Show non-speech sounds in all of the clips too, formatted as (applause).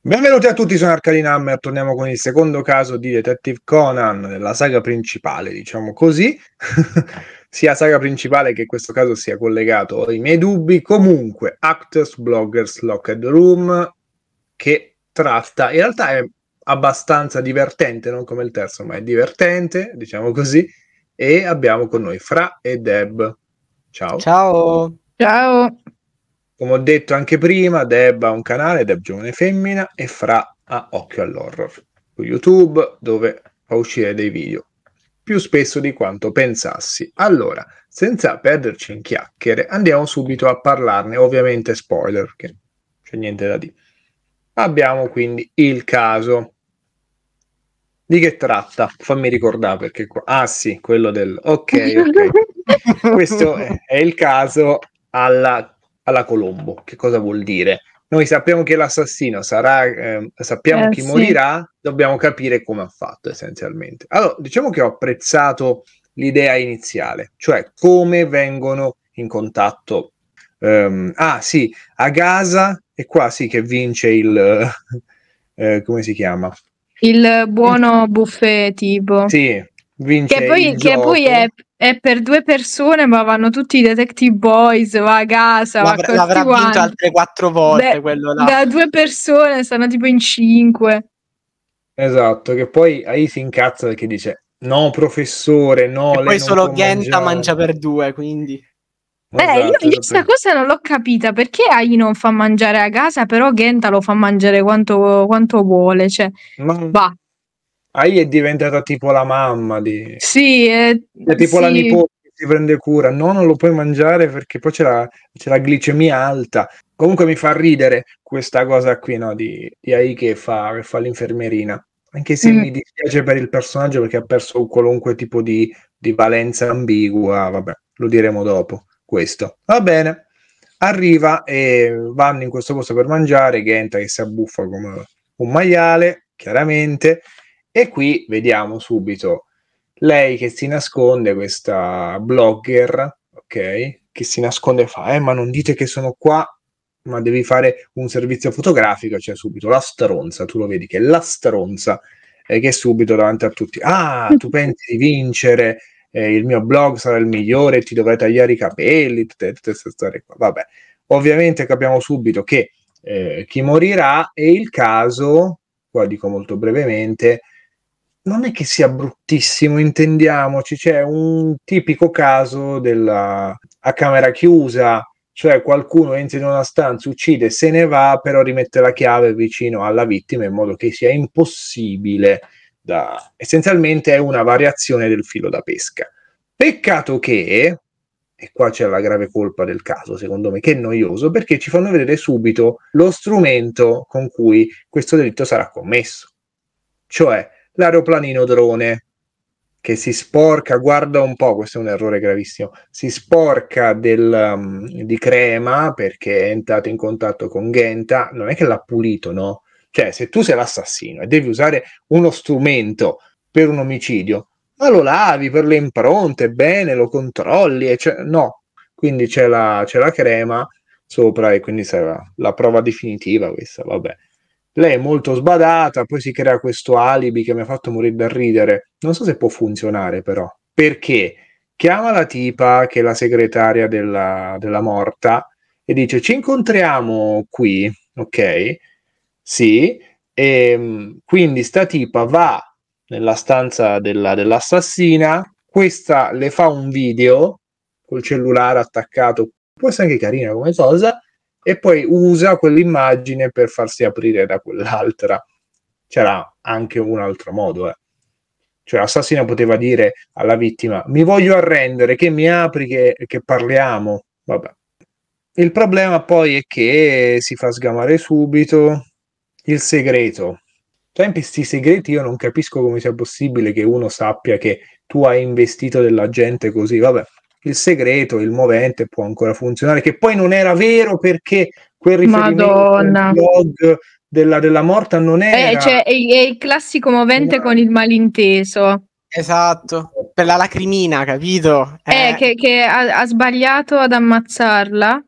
Benvenuti a tutti, sono Arcadin Hammer, torniamo con il secondo caso di Detective Conan, della saga principale, diciamo così, (laughs) sia saga principale che questo caso sia collegato, ho i miei dubbi, comunque Actors, Bloggers, Locked Room, che tratta, in realtà è abbastanza divertente, non come il terzo, ma è divertente, diciamo così, e abbiamo con noi Fra e Deb. Ciao. Ciao. Ciao. Come ho detto anche prima, Deb ha un canale, Deb Giovane Femmina, e Fra ha Occhio all'Horror su YouTube, dove fa uscire dei video più spesso di quanto pensassi. Allora, senza perderci in chiacchiere, andiamo subito a parlarne, ovviamente spoiler, perché c'è niente da dire. Abbiamo quindi il caso. Di che tratta? Fammi ricordare perché qua... Ah sì, quello del... Ok, ok. (laughs) Questo è il caso alla alla Colombo. Che cosa vuol dire? Noi sappiamo che l'assassino sarà, eh, sappiamo eh, chi sì. morirà, dobbiamo capire come ha fatto essenzialmente. Allora, diciamo che ho apprezzato l'idea iniziale, cioè come vengono in contatto. Um, ah sì, a Gaza è qua sì che vince il... (laughs) Eh, come si chiama? Il buono buffet tipo. Sì, vince che poi, che poi è, è, per due persone, ma vanno tutti i Detective Boys, va a casa. L'avr- va l'avrà quanti. vinto altre quattro volte Beh, quello là. Da due persone stanno tipo in cinque. Esatto, che poi Ai si incazza perché dice no professore, no. E poi solo Genta mangia per due, quindi... Beh, esatto, io, io esatto. questa cosa non l'ho capita perché Ai non fa mangiare a casa, però Genta lo fa mangiare quanto, quanto vuole. Cioè, ma... va. Ai è diventata tipo la mamma di... Sì, è, è tipo sì. la nipote che si prende cura. No, non lo puoi mangiare perché poi c'è la, c'è la glicemia alta. Comunque mi fa ridere questa cosa qui, no, di, di Ai che fa, che fa l'infermerina. Anche se mm. mi dispiace per il personaggio perché ha perso qualunque tipo di, di valenza ambigua, vabbè, lo diremo dopo questo. Va bene, arriva e vanno in questo posto per mangiare, Genta che si abbuffa come un maiale, chiaramente, e qui vediamo subito lei che si nasconde, questa blogger, ok? Che si nasconde e fa, eh, ma non dite che sono qua, ma devi fare un servizio fotografico, cioè subito la stronza, tu lo vedi che è la stronza e che è subito davanti a tutti, ah, tu (laughs) pensi di vincere, eh, il mio blog sarà il migliore, ti dovrai tagliare i capelli, tutte queste storie qua, vabbè. Ovviamente capiamo subito che eh, chi morirà e il caso, qua dico molto brevemente, non è che sia bruttissimo, intendiamoci, c'è un tipico caso della, a camera chiusa, cioè qualcuno entra in una stanza, uccide, se ne va, però rimette la chiave vicino alla vittima in modo che sia impossibile da... Essenzialmente è una variazione del filo da pesca. Peccato che, e qua c'è la grave colpa del caso, secondo me, che è noioso, perché ci fanno vedere subito lo strumento con cui questo delitto sarà commesso. Cioè, l'aeroplanino drone che si sporca, guarda un po', questo è un errore gravissimo, si sporca del, um, di crema perché è entrato in contatto con Genta, non è che l'ha pulito, no? Cioè, se tu sei l'assassino e devi usare uno strumento per un omicidio, ma lo lavi per le impronte bene, lo controlli, cioè, no, quindi c'è la, c'è la crema sopra e quindi sarà la prova definitiva questa, vabbè. Lei è molto sbadata, poi si crea questo alibi che mi ha fatto morire da ridere. Non so se può funzionare però. Perché? Chiama la tipa che è la segretaria della, della morta e dice ci incontriamo qui, ok? Sì. E, ehm, quindi sta tipa va nella stanza della, dell'assassina, questa le fa un video col cellulare attaccato, può essere anche carina come cosa, e poi usa quell'immagine per farsi aprire da quell'altra. C'era anche un altro modo, eh. Cioè l'assassino poteva dire alla vittima mi voglio arrendere, che mi apri, che, che parliamo. Vabbè. Il problema poi è che si fa sgamare subito il segreto. Sempre cioè, sti segreti io non capisco come sia possibile che uno sappia che tu hai investito della gente così, vabbè il segreto, il movente può ancora funzionare, che poi non era vero perché quel riferimento Madonna. blog della, della morta non eh, era... Eh, cioè, è, è, il classico movente no. con il malinteso. Esatto, per la lacrimina, capito? Eh, eh che, che ha, ha, sbagliato ad ammazzarla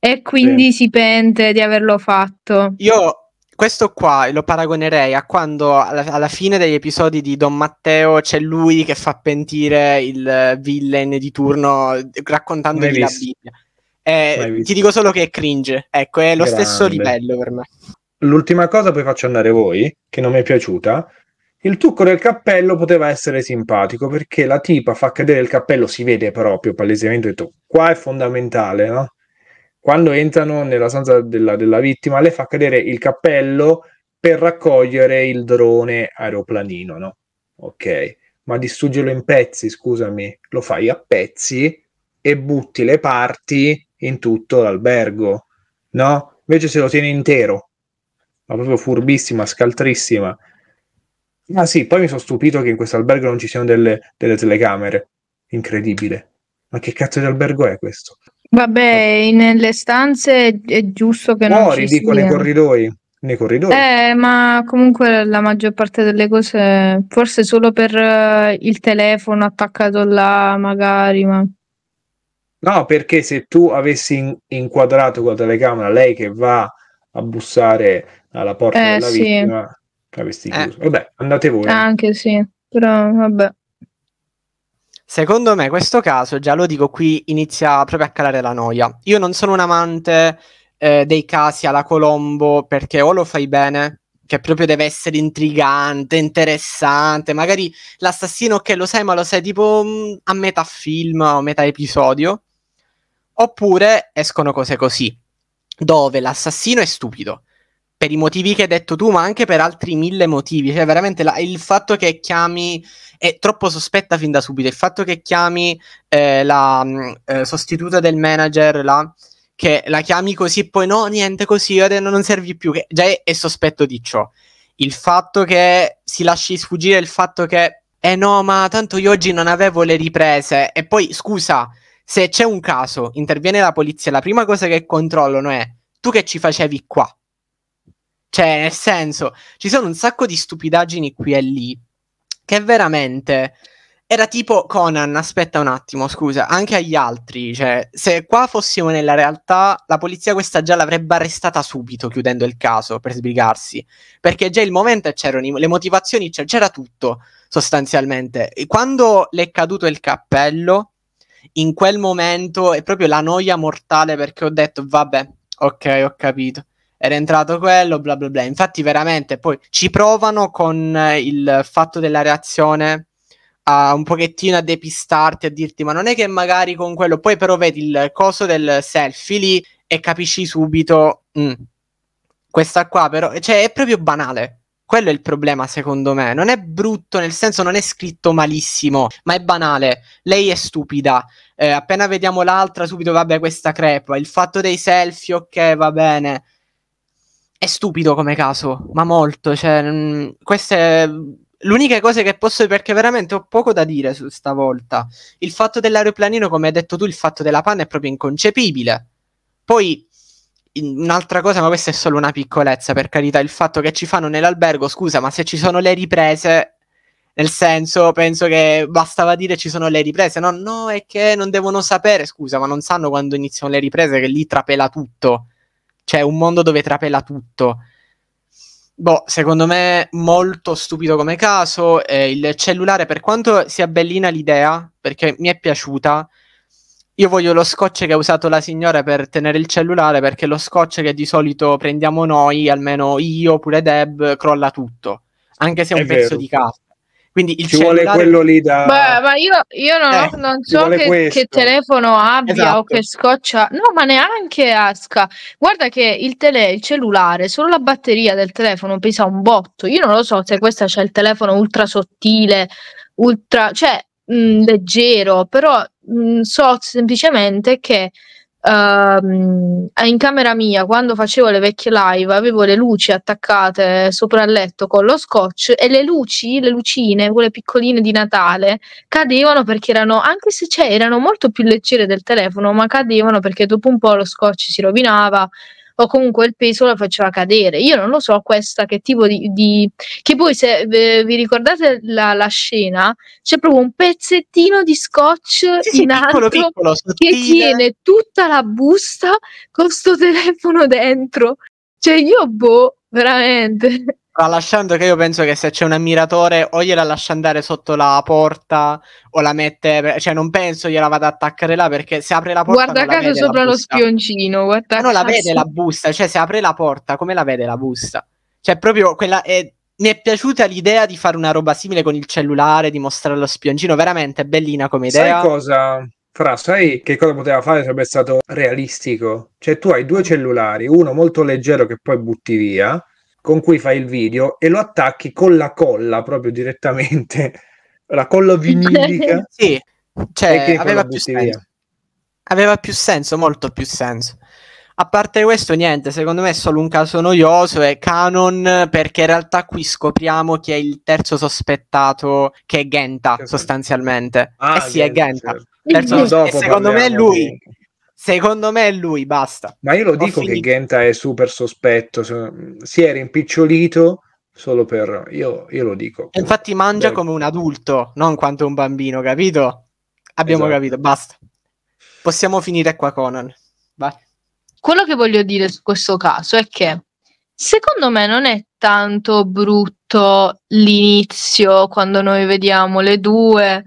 e quindi sì. si pente di averlo fatto. Io questo qua lo paragonerei a quando alla, alla, fine degli episodi di Don Matteo c'è lui che fa pentire il villain di turno eh, raccontandogli la Bibbia. Eh, ti dico solo che è cringe, ecco, è lo Grande. stesso livello per me. L'ultima cosa, poi faccio andare voi, che non mi è piaciuta. Il trucco del cappello poteva essere simpatico perché la tipa fa cadere il cappello, si vede proprio palesemente. Detto, qua è fondamentale, no? quando entrano nella stanza della, della vittima, le fa cadere il cappello per raccogliere il drone aeroplanino, no? Ok, ma distruggerlo in pezzi, scusami, lo fai a pezzi e butti le parti in tutto l'albergo, no? Invece se lo tieni intero, ma proprio furbissima, scaltrissima. Ah sì, poi mi sono stupito che in questo albergo non ci siano delle, delle telecamere. Incredibile. Ma che cazzo di albergo è questo? Vabbè, nelle stanze è giusto che non Fuori, ci dico, nei corridoi. Nei corridoi. Eh, ma comunque la maggior parte delle cose, forse solo per eh, il telefono attaccato là, magari, ma... No, perché se tu avessi in- inquadrato con la telecamera lei che va a bussare alla porta Eh, della sì. vittima, l'avresti Eh. chiuso. Vabbè, andate voi. Anche sì, però vabbè. Secondo me questo caso, già lo dico qui, inizia proprio a calare la noia. Io non sono un amante eh, dei casi alla Colombo perché o lo fai bene, che proprio deve essere intrigante, interessante, magari l'assassino che lo sai ma lo sai tipo mh, mm, a metà film o metà episodio, oppure escono cose così, dove l'assassino è stupido, per i motivi che hai detto tu, ma anche per altri mille motivi. Cioè, veramente la, il fatto che chiami è troppo sospetta fin da subito. Il fatto che chiami eh, la mm, eh, sostituta del manager là, che la chiami così e poi no, niente così, adesso non servi più, che già è, è sospetto di ciò. Il fatto che si lasci sfuggire il fatto che eh no, ma tanto io oggi non avevo le riprese. E poi, scusa, se c'è un caso, interviene la polizia, la prima cosa che controllano è tu che ci facevi qua? Cioè, nel senso, ci sono un sacco di stupidaggini qui e lì che veramente era tipo Conan, aspetta un attimo, scusa, anche agli altri, cioè, se qua fossimo nella realtà, la polizia questa già l'avrebbe arrestata subito chiudendo il caso per sbrigarsi, perché già il momento c'erano i, le motivazioni, c'era, c'era tutto sostanzialmente. E quando le è caduto il cappello, in quel momento è proprio la noia mortale perché ho detto "Vabbè, ok, ho capito" era entrato quello, bla bla bla. Infatti, veramente poi ci provano con eh, il fatto della reazione a un pochettino a depistarti, a dirti: Ma non è che magari con quello, poi però vedi il coso del selfie lì e capisci subito. Mm, questa qua, però, cioè, è proprio banale. Quello è il problema, secondo me. Non è brutto, nel senso non è scritto malissimo, ma è banale. Lei è stupida. Eh, appena vediamo l'altra, subito, vabbè, questa crepa. Il fatto dei selfie, ok, va bene è stupido come caso, ma molto. Cioè, mh, mm, queste l'unica cosa che posso dire, perché veramente ho poco da dire su stavolta. Il fatto dell'aeroplanino, come hai detto tu, il fatto della panna è proprio inconcepibile. Poi in, un'altra cosa, ma questa è solo una piccolezza, per carità, il fatto che ci fanno nell'albergo, scusa, ma se ci sono le riprese nel senso, penso che bastava dire ci sono le riprese, no, no, è che non devono sapere, scusa, ma non sanno quando iniziano le riprese che lì trapela tutto cioè un mondo dove trapela tutto. Boh, secondo me molto stupido come caso. Eh, il cellulare, per quanto sia bellina l'idea, perché mi è piaciuta, io voglio lo scotch che ha usato la signora per tenere il cellulare, perché lo scotch che di solito prendiamo noi, almeno io, pure Deb, crolla tutto, anche se è, è un vero. pezzo di carta. Quindi il ci cellulare... vuole quello lì da. Beh, ma io, io non, eh, non so che, che, telefono abbia esatto. o che scoccia. No, ma neanche Aska. Guarda che il, tele, il cellulare, solo la batteria del telefono pesa un botto. Io non lo so se questa c'è il telefono ultra sottile, ultra. cioè mh, leggero, però mh, so semplicemente che Uh, in camera mia, quando facevo le vecchie live, avevo le luci attaccate sopra il letto con lo scotch e le luci, le lucine, quelle piccoline di Natale, cadevano perché erano, anche se c'erano cioè, molto più leggere del telefono, ma cadevano perché dopo un po' lo scotch si rovinava o comunque il peso la faceva cadere. Io non lo so questa che tipo di... di... che poi se eh, vi ricordate la, la, scena, c'è proprio un pezzettino di scotch sì, in sì, piccolo, piccolo, che tiene tutta la busta con sto telefono dentro. Cioè io boh, veramente. Ah, lasciando che io penso che se c'è un ammiratore o gliela lascia andare sotto la porta o la mette, cioè non penso gliela vada ad attaccare là perché se apre la porta... Guarda caso sopra lo spioncino, guarda caso... non la vede la busta, cioè se apre la porta come la vede la busta? Cioè proprio quella... È, eh, mi è piaciuta l'idea di fare una roba simile con il cellulare, di mostrare lo spioncino, veramente bellina come idea. Sai cosa? Fra, sai che cosa poteva fare sarebbe stato realistico? Cioè tu hai due cellulari, uno molto leggero che poi butti via con cui fai il video e lo attacchi con la colla proprio direttamente, (laughs) la colla vinilica. (laughs) sì, cioè, aveva più senso. Via. Aveva più senso, molto più senso. A parte questo, niente, secondo me è solo un caso noioso, è canon, perché in realtà qui scopriamo chi è il terzo sospettato, che è Genta, sostanzialmente. Ah, eh sì, Genta, è Genta. Certo. Terzo, no, dopo secondo me è lui. Di... Secondo me è lui, basta. Ma io lo Ho dico finito. che Genta è super sospetto, si è rimpicciolito solo per... Io, io lo dico. infatti mangia per... come un adulto, non quanto un bambino, capito? Abbiamo esatto. capito, basta. Possiamo finire qua Conan. Vai. Quello che voglio dire su questo caso è che secondo me non è tanto brutto l'inizio quando noi vediamo le due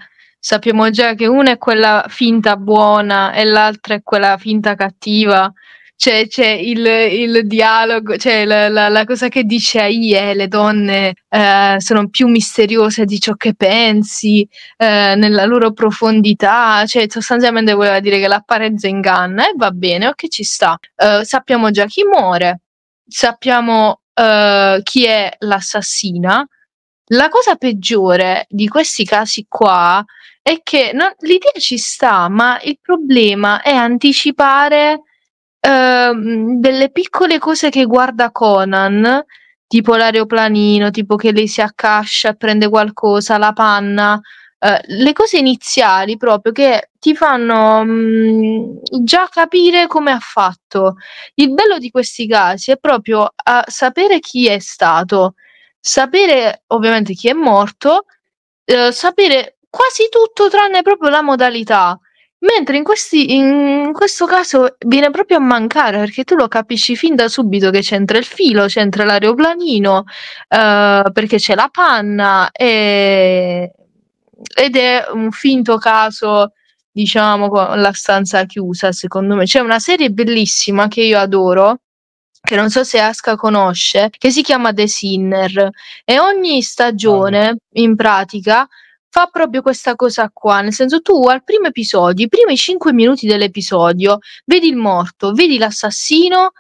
sappiamo già che una è quella finta buona e l'altra è quella finta cattiva. C'è, c'è il, il, dialogo, c'è la, la, la, cosa che dice a IE, eh, le donne eh, sono più misteriose di ciò che pensi, eh, nella loro profondità, cioè sostanzialmente voleva dire che l'apparenza inganna e eh, va bene, ok ci sta. Eh, sappiamo già chi muore, sappiamo eh, chi è l'assassina, la cosa peggiore di questi casi qua è che non, l'idea ci sta, ma il problema è anticipare ehm, delle piccole cose che guarda Conan, tipo l'aeroplanino, tipo che lei si accascia e prende qualcosa, la panna, eh, le cose iniziali proprio che ti fanno mh, mm, già capire come ha fatto. Il bello di questi casi è proprio eh, sapere chi è stato, sapere ovviamente chi è morto, eh, sapere quasi tutto tranne proprio la modalità. Mentre in, questi, in, questo caso viene proprio a mancare perché tu lo capisci fin da subito che c'entra il filo, c'entra l'aeroplanino, eh, perché c'è la panna e, ed è un finto caso, diciamo, con la stanza chiusa, secondo me. C'è una serie bellissima che io adoro, che non so se Aska conosce, che si chiama The Sinner e ogni stagione in pratica fa proprio questa cosa qua, nel senso tu al primo episodio, i primi 5 minuti dell'episodio, vedi il morto, vedi l'assassino,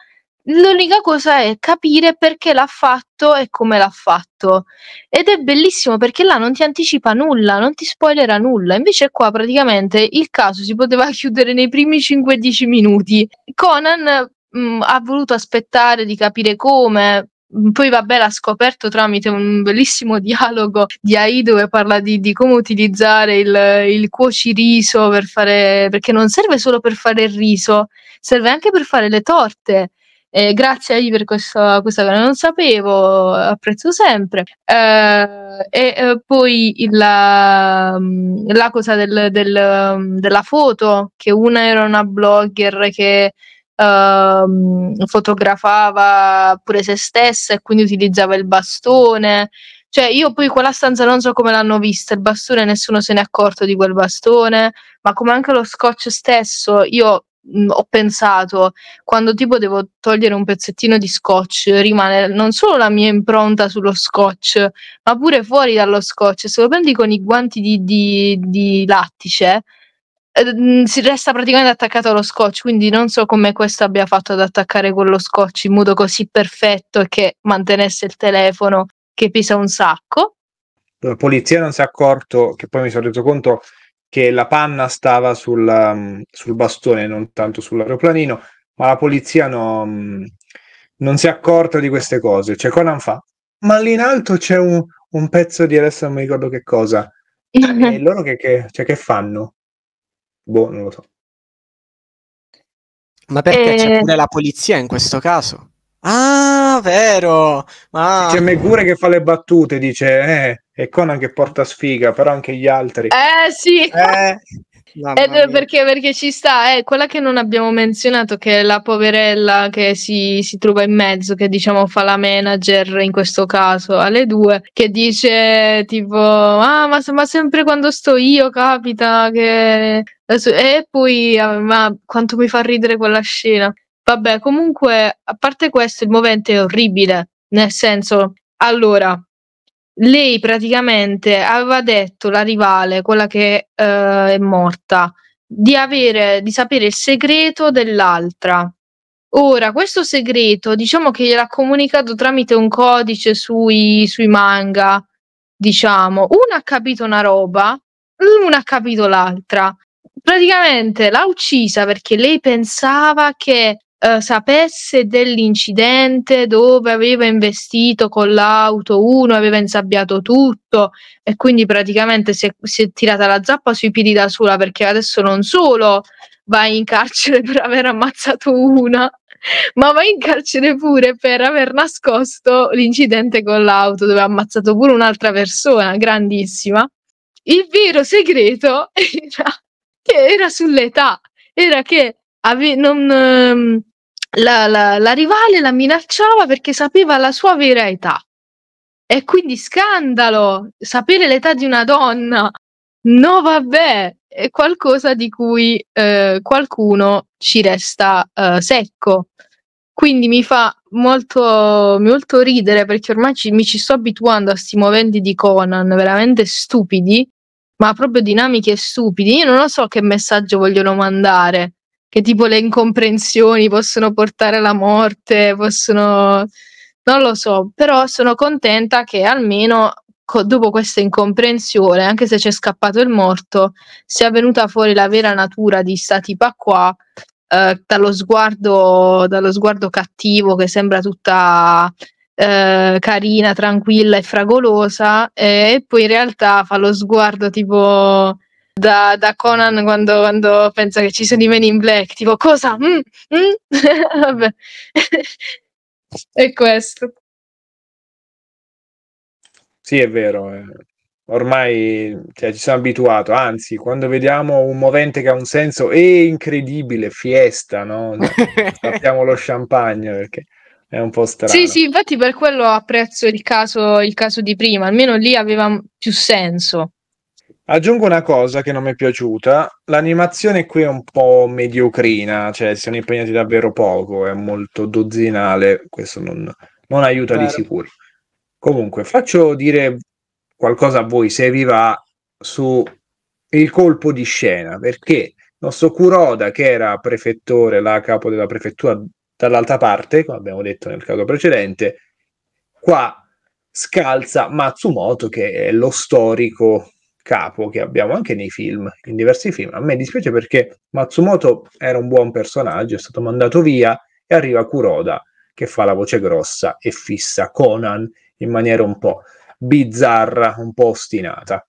l'unica cosa è capire perché l'ha fatto e come l'ha fatto. Ed è bellissimo perché là non ti anticipa nulla, non ti spoilerà nulla, invece qua praticamente il caso si poteva (laughs) chiudere nei primi 5-10 minuti. Conan mh, mm, ha voluto aspettare di capire come, poi vabbè l'ha scoperto tramite un bellissimo dialogo di AI dove parla di, di come utilizzare il, il cuociriso per fare, perché non serve solo per fare il riso, serve anche per fare le torte. Eh, grazie AI per questa, questa cosa, non sapevo, apprezzo sempre. Eh, e eh, poi la, la cosa del, del, della foto, che una era una blogger che ehm, fotografava pure se stessa e quindi utilizzava il bastone. Cioè, io poi quella stanza non so come l'hanno vista, il bastone nessuno se n'è accorto di quel bastone, ma come anche lo scotch stesso, io mh, mm, ho pensato, quando tipo devo togliere un pezzettino di scotch, rimane non solo la mia impronta sullo scotch, ma pure fuori dallo scotch. Se lo prendi con i guanti di, di, di lattice, Ehm, si resta praticamente attaccato allo scotch, quindi non so come questo abbia fatto ad attaccare quello scotch in modo così perfetto che mantenesse il telefono che pesa un sacco. La polizia non si è accorto, che poi mi sono reso conto che la panna stava sul, ehm, sul bastone, non tanto sull'aeroplanino, ma la polizia no, mm, non si è accorta di queste cose. Cioè Conan fa, ma lì in alto c'è un, un pezzo di adesso non mi ricordo che cosa. (laughs) e loro che, che, cioè, che fanno? Boh, non lo so. Ma perché e... c'è eh. pure la polizia in questo caso? Ah, vero! Ma... C'è Megure che fa le battute, dice, eh, e Conan che porta sfiga, però anche gli altri. Eh, sì! Eh. eh perché, perché, ci sta, eh, quella che non abbiamo menzionato, che è la poverella che si, si, trova in mezzo, che diciamo fa la manager in questo caso alle due, che dice tipo, ah ma, ma sempre quando sto io capita che e poi, eh, ma quanto mi fa ridere quella scena. Vabbè, comunque, a parte questo, il movente è orribile. Nel senso, allora, lei praticamente aveva detto la rivale, quella che uh, è morta, di, avere, di sapere il segreto dell'altra. Ora, questo segreto diciamo che gliel'ha comunicato tramite un codice sui, sui manga, diciamo. Una ha capito una roba, una ha capito l'altra praticamente l'ha uccisa perché lei pensava che Uh, sapesse dell'incidente dove aveva investito con l'auto uno, aveva insabbiato tutto e quindi praticamente si è, si è, tirata la zappa sui piedi da sola perché adesso non solo vai in carcere per aver ammazzato una, ma vai in carcere pure per aver nascosto l'incidente con l'auto dove ha ammazzato pure un'altra persona, grandissima. Il vero segreto (laughs) era che era sull'età, era che ave- non, ehm, la, la, la rivale la minacciava perché sapeva la sua vera età. E quindi scandalo, sapere l'età di una donna. No, vabbè, è qualcosa di cui eh, qualcuno ci resta eh, secco. Quindi mi fa molto, molto ridere perché ormai ci, mi ci sto abituando a questi moventi di Conan, veramente stupidi, ma proprio dinamiche stupide. Io non lo so che messaggio vogliono mandare, che tipo le incomprensioni possono portare alla morte, possono... Non lo so, però sono contenta che almeno co- dopo questa incomprensione, anche se c'è scappato il morto, sia venuta fuori la vera natura di sta tipa qua, eh, dallo, sguardo, dallo sguardo cattivo che sembra tutta eh, carina, tranquilla e fragolosa, eh, e poi in realtà fa lo sguardo tipo da, da Conan quando, quando, pensa che ci sono i men in black, tipo cosa? Mm, mm? (laughs) Vabbè, (laughs) è questo. Sì, è vero. Eh. Ormai cioè, ci sono abituato, anzi, quando vediamo un movente che ha un senso è eh, incredibile, fiesta, no? (laughs) Cioè, sappiamo lo champagne perché è un po' strano. Sì, sì, infatti per quello apprezzo il caso, il caso di prima, almeno lì aveva più senso. Aggiungo una cosa che non mi è piaciuta, l'animazione qui è un po' mediocrina, cioè sono impegnati davvero poco, è molto dozzinale, questo non, non aiuta Beh. di certo. sicuro. Comunque, faccio dire qualcosa a voi, se vi va, su il colpo di scena, perché il nostro Kuroda, che era prefettore, la capo della prefettura Dall'altra parte, come abbiamo detto nel caso precedente, qua scalza Matsumoto che è lo storico capo che abbiamo anche nei film, in diversi film. A me dispiace perché Matsumoto era un buon personaggio, è stato mandato via e arriva Kuroda che fa la voce grossa e fissa Conan in maniera un po' bizzarra, un po' ostinata.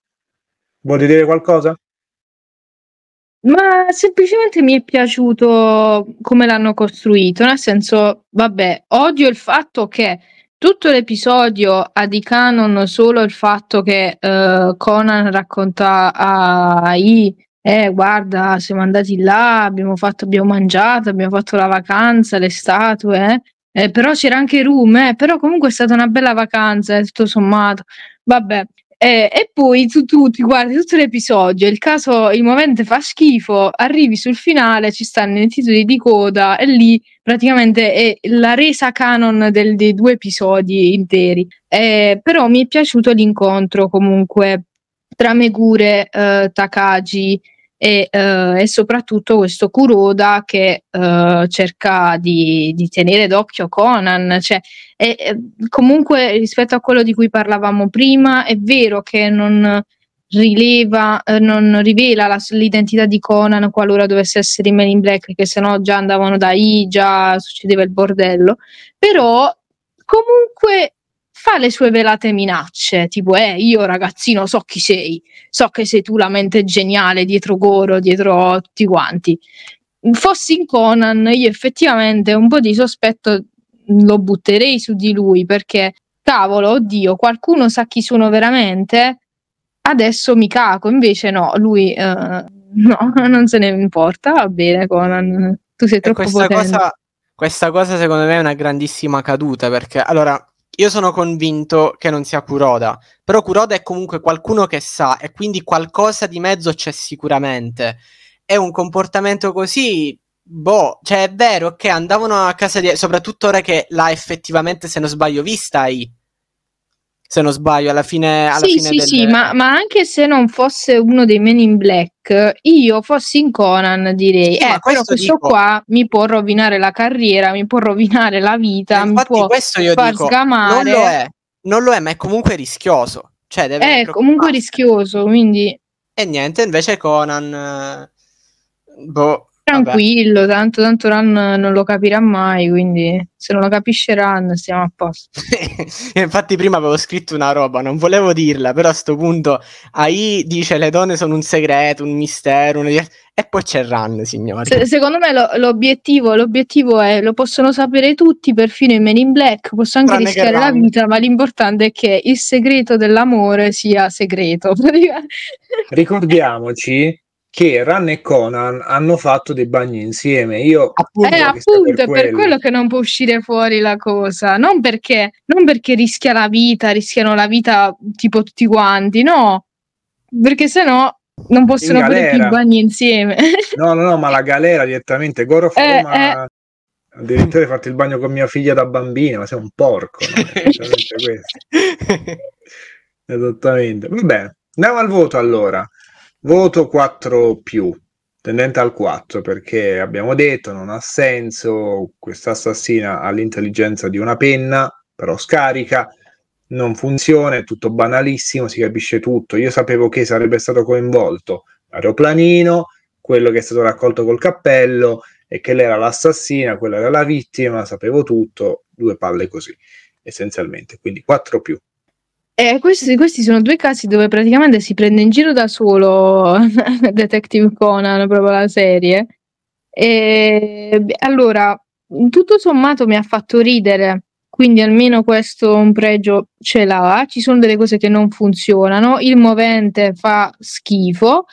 Vuoi dire qualcosa? Ma semplicemente mi è piaciuto come l'hanno costruito, nel senso, vabbè, odio il fatto che tutto l'episodio ha di canon solo il fatto che uh, Conan racconta a I, eh guarda, siamo andati là, abbiamo, fatto, abbiamo mangiato, abbiamo fatto la vacanza, le statue, eh. eh però c'era anche Room, eh, però comunque è stata una bella vacanza, tutto sommato. Vabbè, eh, e poi tu, tu ti guardi tutto l'episodio, il caso, il momento fa schifo, arrivi sul finale, ci stanno i titoli di coda e lì praticamente è la resa canon del, dei due episodi interi. Eh, però mi è piaciuto l'incontro comunque tra Megure, eh, Takagi e, eh, e soprattutto questo Kuroda che eh, cerca di, di, tenere d'occhio Conan. Cioè, è, è, comunque rispetto a quello di cui parlavamo prima, è vero che non rileva, eh, non rivela la, l'identità di Conan qualora dovesse essere in Men in Black, perché sennò già andavano da I, già succedeva il bordello, però comunque fa le sue velate minacce, tipo eh io ragazzino so chi sei, so che sei tu la mente geniale dietro Goro, dietro tutti quanti. Fossi in Conan, io effettivamente un po' di sospetto lo butterei su di lui perché cavolo, oddio, qualcuno sa chi sono veramente? Adesso mi caco, invece no, lui eh, (laughs) no, non se ne importa, va bene Conan, tu sei troppo e questa potente. Cosa, questa cosa secondo me è una grandissima caduta perché allora io sono convinto che non sia Kuroda, però Kuroda è comunque qualcuno che sa e quindi qualcosa di mezzo c'è sicuramente. È un comportamento così, boh, cioè è vero che andavano a casa di... soprattutto ora che l'ha effettivamente, se non sbaglio, vista Hit se non sbaglio, alla fine... Alla sì, fine sì, del... sì, ma, ma, anche se non fosse uno dei Men in Black, io fossi in Conan direi, sì, eh, questo, questo dico... qua mi può rovinare la carriera, mi può rovinare la vita, eh, mi può far dico, sgamare. Non lo, è, non lo è, ma è comunque rischioso. Cioè, deve è eh, comunque rischioso, quindi... E niente, invece Conan... Eh, boh, Tranquillo, Vabbè. tanto, tanto Ran non lo capirà mai, quindi se non lo capisce Ran siamo a posto. (laughs) Infatti prima avevo scritto una roba, non volevo dirla, però a sto punto AI dice le donne sono un segreto, un mistero, un... e poi c'è Ran, signori. Se, secondo me lo, l'obiettivo, l'obiettivo, è, lo possono sapere tutti, perfino i Men in Black, posso anche Tranne rischiare la vita, ma l'importante è che il segreto dell'amore sia segreto. (laughs) Ricordiamoci che Ran e Conan hanno fatto dei bagni insieme. Io appunto, eh, appunto è per quello che non può uscire fuori la cosa. Non perché, non perché rischia la vita, rischiano la vita tipo tutti quanti, no. Perché sennò non possono fare più bagni insieme. (laughs) no, no, no, ma la galera direttamente. Goro eh, eh. Addirittura hai fatto il bagno con mia figlia da bambina, ma sei un porco. No? (laughs) Esattamente. Vabbè, andiamo al voto allora. Voto 4 più, tendente al 4 perché abbiamo detto non ha senso, questa assassina ha l'intelligenza di una penna, però scarica, non funziona, è tutto banalissimo, si capisce tutto. Io sapevo che sarebbe stato coinvolto l'aeroplanino, quello che è stato raccolto col cappello e che lei era l'assassina, quella era la vittima, sapevo tutto, due palle così, essenzialmente. Quindi 4 più. Eh, questi, questi, sono due casi dove praticamente si prende in giro da solo (laughs) Detective Conan, proprio la serie. E, allora, tutto sommato mi ha fatto ridere, quindi almeno questo un pregio ce l'ha. Ci sono delle cose che non funzionano, il movente fa schifo,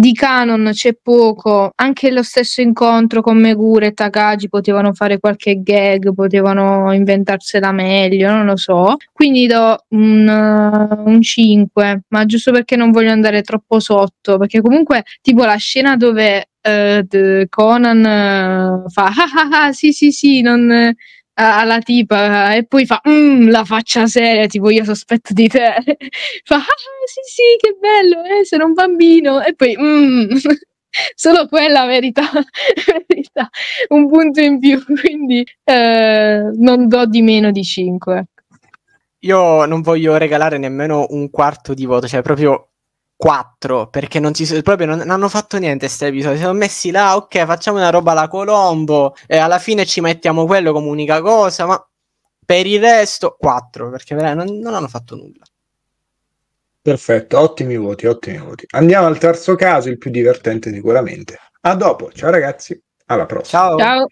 di canon c'è poco, anche lo stesso incontro con Megure e Takagi potevano fare qualche gag, potevano inventarsela meglio, non lo so. Quindi do un, uh, un 5, ma giusto perché non voglio andare troppo sotto, perché comunque tipo la scena dove uh, Conan uh, fa ah (laughs) ah ah sì sì sì, non alla tipa e poi fa mm, la faccia seria, tipo io sospetto di te. (laughs) fa ah, sì sì, che bello, eh, sono un bambino. E poi mm. (laughs) solo quella verità, (laughs) verità, un punto in più, quindi eh, non do di meno di 5. Ecco. Io non voglio regalare nemmeno un quarto di voto, cioè proprio 4 perché non si proprio non, non hanno fatto niente questi episodi. Si sono messi là, ok, facciamo una roba alla Colombo e alla fine ci mettiamo quello come unica cosa, ma per il resto 4 perché non, non hanno fatto nulla. Perfetto, ottimi voti, ottimi voti. Andiamo al terzo caso, il più divertente sicuramente. A dopo, ciao ragazzi, alla prossima. Ciao. ciao.